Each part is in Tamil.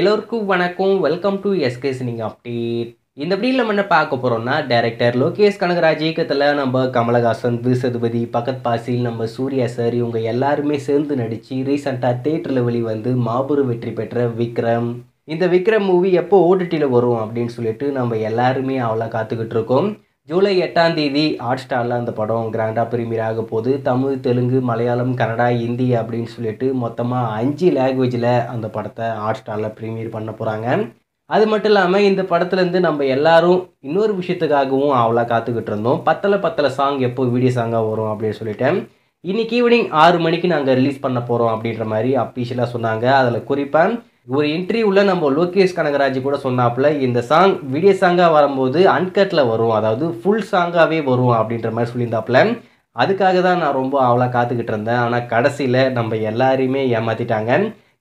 எல்லோருக்கும் வணக்கம் வெல்கம் டு எஸ்கே சினிங் அப்டேட் இந்த வீடியோவில் நம்ம என்ன பார்க்க போகிறோம்னா டேரக்டர் லோகேஷ் கனகராஜ் இயக்கத்தில் நம்ம கமலஹாசன் விசதுபதி பகத் பாசில் நம்ம சூர்யா சார் இவங்க எல்லாருமே சேர்ந்து நடித்து ரீசெண்டாக தேட்டரில் வெளிவந்து மாபெரும் வெற்றி பெற்ற விக்ரம் இந்த விக்ரம் மூவி எப்போ ஓடிடியில் வரும் அப்படின்னு சொல்லிட்டு நம்ம எல்லாருமே அவ்வளோ காத்துக்கிட்டு இருக்கோம் ஜூலை எட்டாம் தேதி ஹாட் ஸ்டாரில் அந்த படம் கிராண்டாக பிரிமியர் ஆக போது தமிழ் தெலுங்கு மலையாளம் கன்னடா ஹிந்தி அப்படின்னு சொல்லிட்டு மொத்தமாக அஞ்சு லாங்குவேஜில் அந்த படத்தை ஹாட் ஸ்டாரில் ப்ரீமியர் பண்ண போகிறாங்க அது மட்டும் இல்லாமல் இந்த படத்துலேருந்து நம்ம எல்லாரும் இன்னொரு விஷயத்துக்காகவும் அவ்வளோ காத்துக்கிட்டு இருந்தோம் பத்தில் பத்தில் சாங் எப்போ வீடியோ சாங்காக வரும் அப்படின்னு சொல்லிட்டேன் இன்றைக்கி ஈவினிங் ஆறு மணிக்கு நாங்கள் ரிலீஸ் பண்ண போகிறோம் அப்படின்ற மாதிரி அஃபீஷியலாக சொன்னாங்க அதில் குறிப்பாக ஒரு இன்டர்வியூவில் நம்ம லோகேஷ் கனகராஜ் கூட சொன்னாப்புல இந்த சாங் வீடியோ சாங்காக வரும்போது அன்கட்டில் வரும் அதாவது ஃபுல் சாங்காகவே வரும் அப்படின்ற மாதிரி சொல்லியிருந்தாப்புல அதுக்காக தான் நான் ரொம்ப அவ்வளோ காத்துக்கிட்டு இருந்தேன் ஆனால் கடைசியில் நம்ம எல்லாரையுமே ஏமாற்றிட்டாங்க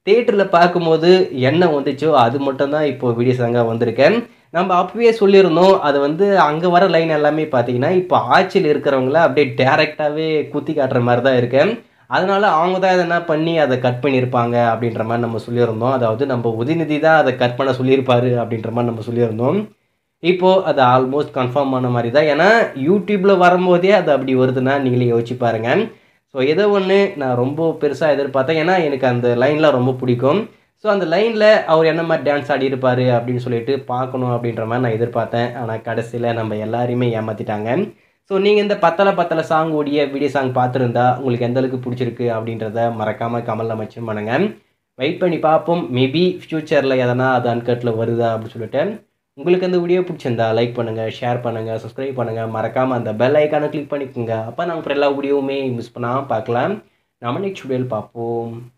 தேட்டரில் பார்க்கும்போது என்ன வந்துச்சோ அது மட்டும்தான் இப்போது வீடியோ சாங்காக வந்திருக்கேன் நம்ம அப்பவே சொல்லியிருந்தோம் அது வந்து அங்கே வர லைன் எல்லாமே பார்த்தீங்கன்னா இப்போ ஆட்சியில் இருக்கிறவங்கள அப்படியே டேரெக்டாகவே குத்தி காட்டுற மாதிரி தான் இருக்கேன் அதனால அவங்க தான் எதனா பண்ணி அதை கட் பண்ணியிருப்பாங்க அப்படின்ற மாதிரி நம்ம சொல்லியிருந்தோம் அதாவது நம்ம உதிநிதி தான் அதை கட் பண்ண சொல்லியிருப்பாரு அப்படின்ற மாதிரி நம்ம சொல்லியிருந்தோம் இப்போது அது ஆல்மோஸ்ட் கன்ஃபார்ம் ஆன மாதிரி தான் ஏன்னா யூடியூப்பில் வரும்போதே அது அப்படி வருதுன்னா நீங்களே யோசிச்சு பாருங்கள் ஸோ எதோ ஒன்று நான் ரொம்ப பெருசாக எதிர்பார்த்தேன் ஏன்னா எனக்கு அந்த லைன்லாம் ரொம்ப பிடிக்கும் ஸோ அந்த லைனில் அவர் என்ன மாதிரி டான்ஸ் ஆடியிருப்பார் அப்படின்னு சொல்லிட்டு பார்க்கணும் அப்படின்ற மாதிரி நான் எதிர்பார்த்தேன் ஆனால் கடைசியில் நம்ம எல்லாரையுமே ஏமாற்றிட்டாங்க ஸோ நீங்கள் இந்த பத்தலை பத்தலை சாங் ஓடிய வீடியோ சாங் பார்த்துருந்தா உங்களுக்கு எந்த அளவுக்கு பிடிச்சிருக்கு அப்படின்றத மறக்காமல் கமலில் மென்ஷன் பண்ணுங்க வெயிட் பண்ணி பார்ப்போம் மேபி ஃப்யூச்சரில் எதனா அது அன்கட்டில் வருதா அப்படின்னு சொல்லிட்டு உங்களுக்கு அந்த வீடியோ பிடிச்சிருந்தா லைக் பண்ணுங்கள் ஷேர் பண்ணுங்கள் சப்ஸ்கிரைப் பண்ணுங்கள் மறக்காமல் அந்த பெல் ஐக்கானை கிளிக் பண்ணிக்கோங்க அப்போ நாங்கள் எல்லா வீடியோவுமே மிஸ் பண்ணாமல் பார்க்கலாம் நம்ம நெக்ஸ்ட் வீடியோவில் பார்ப்போம்